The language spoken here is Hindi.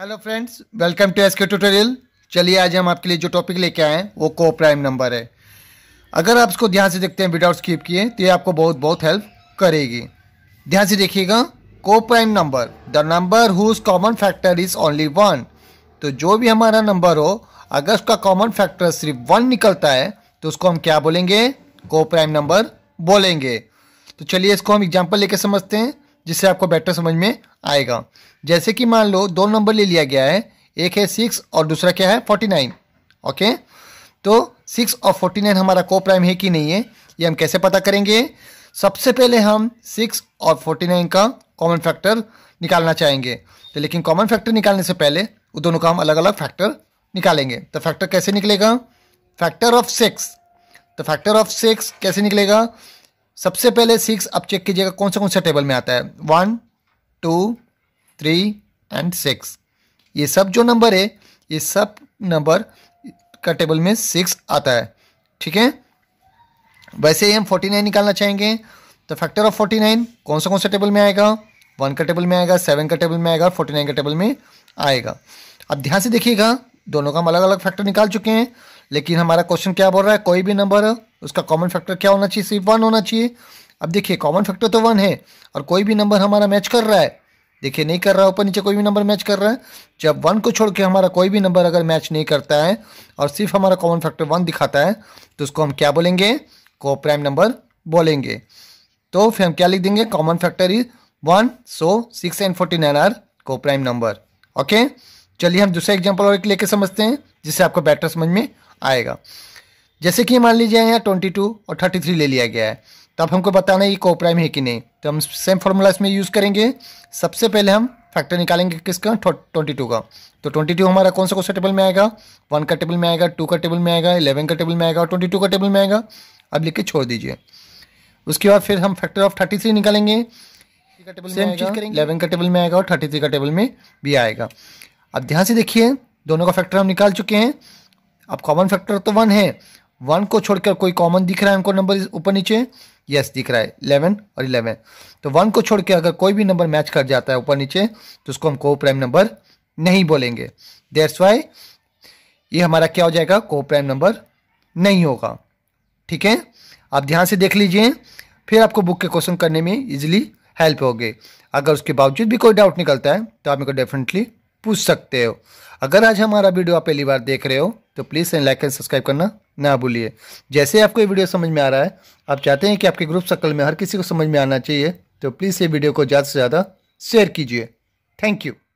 hello friends welcome to SK tutorial चलिए आज हम आपके लिए जो टॉपिक लेके आए हैं वो को प्राइम नंबर है अगर आप इसको ध्यान से देखते हैं विदाउट स्किप किए तो ये आपको बहुत बहुत हेल्प करेगी ध्यान से देखिएगा coprime number the number whose common factor is only one तो जो भी हमारा नंबर हो अगर उसका कॉमन फैक्टर सिर्फ वन निकलता है तो उसको हम क्या बोलेंगे को प्राइम नंबर बोलेंगे तो चलिए इसको हम एग्जाम्पल लेके समझते हैं जिससे आपको बेटर समझ में आएगा जैसे कि मान लो दो नंबर ले लिया गया है एक है सिक्स और दूसरा क्या है फोर्टी नाइन ओके तो सिक्स और फोर्टी नाइन हमारा को प्राइम है कि नहीं है ये हम कैसे पता करेंगे सबसे पहले हम सिक्स और फोर्टी नाइन का कॉमन फैक्टर निकालना चाहेंगे तो लेकिन कॉमन फैक्टर निकालने से पहले वो दोनों का हम अलग अलग फैक्टर निकालेंगे तो फैक्टर कैसे निकलेगा फैक्टर ऑफ सिक्स तो फैक्टर ऑफ सिक्स कैसे निकलेगा सबसे पहले सिक्स अब चेक कीजिएगा कौन से कौन से टेबल में आता है one two three and six ये सब जो नंबर है ये सब नंबर का टेबल में सिक्स आता है ठीक है वैसे ही हम फोर्टी नाइन निकालना चाहेंगे तो फैक्टर ऑफ फोर्टी नाइन कौन सा कौन सा टेबल में आएगा वन का टेबल में आएगा सेवन का टेबल में आएगा फोर्टी नाइन का टेबल में आएगा अब ध्यान से देखिएगा दोनों का हम अलग अलग फैक्टर निकाल चुके हैं लेकिन हमारा क्वेश्चन क्या बोल रहा है कोई भी नंबर उसका कॉमन फैक्टर क्या होना चाहिए सिर्फ वन होना चाहिए अब देखिए कॉमन फैक्टर तो वन है और कोई भी नंबर हमारा मैच कर रहा है देखिए नहीं कर रहा है ऊपर नीचे कोई भी नंबर मैच कर रहा है जब वन को छोड़ के हमारा कोई भी नंबर अगर मैच नहीं करता है और सिर्फ हमारा कॉमन फैक्टर वन दिखाता है तो उसको हम क्या बोलेंगे को प्राइम नंबर बोलेंगे तो फिर हम क्या लिख देंगे common factor is one so six and forty nine are coprime number okay चलिए हम दूसरा एग्जाम्पल और एक लेके समझते हैं जिससे आपको बेटर समझ में आएगा जैसे कि मान लीजिए यहाँ ट्वेंटी टू और थर्टी थ्री ले लिया गया है तो अब हमको बताना है ये कोप्राइम है कि नहीं तो हम सेम फार्मूला इसमें यूज़ करेंगे सबसे पहले हम फैक्टर निकालेंगे किसका ट्वेंटी टू का तो ट्वेंटी टू हमारा कौन सा कौन सा टेबल में आएगा वन का टेबल में आएगा टू का टेबल में आएगा इलेवन का टेबल में आएगा और ट्वेंटी टू का टेबल में आएगा अब लिख के छोड़ दीजिए उसके बाद फिर हम फैक्टर ऑफ थर्टी थ्री निकालेंगे इलेवन का टेबल में आएगा और थर्टी थ्री का टेबल में भी आएगा अब ध्यान से देखिए दोनों का फैक्टर हम निकाल चुके हैं अब कॉमन फैक्टर तो वन है वन को छोड़कर कोई कॉमन दिख रहा है हमको नंबर ऊपर नीचे यस दिख रहा है इलेवन और इलेवन तो वन को छोड़ अगर कोई भी नंबर मैच कर जाता है ऊपर नीचे तो उसको हम को प्राइम नंबर नहीं बोलेंगे देट्स वाई ये हमारा क्या हो जाएगा को प्राइम नंबर नहीं होगा ठीक है आप ध्यान से देख लीजिए फिर आपको बुक के क्वेश्चन करने में इजीली हेल्प होगी अगर उसके बावजूद भी कोई डाउट निकलता है तो आप मेरे को डेफिनेटली पूछ सकते हो अगर आज हमारा वीडियो आप पहली बार देख रहे हो तो प्लीज़ लाइक एंड सब्सक्राइब करना ना भूलिए जैसे आपको ये वीडियो समझ में आ रहा है आप चाहते हैं कि आपके ग्रुप सर्कल में हर किसी को समझ में आना चाहिए तो प्लीज़ ये वीडियो को ज़्यादा से ज़्यादा शेयर कीजिए थैंक यू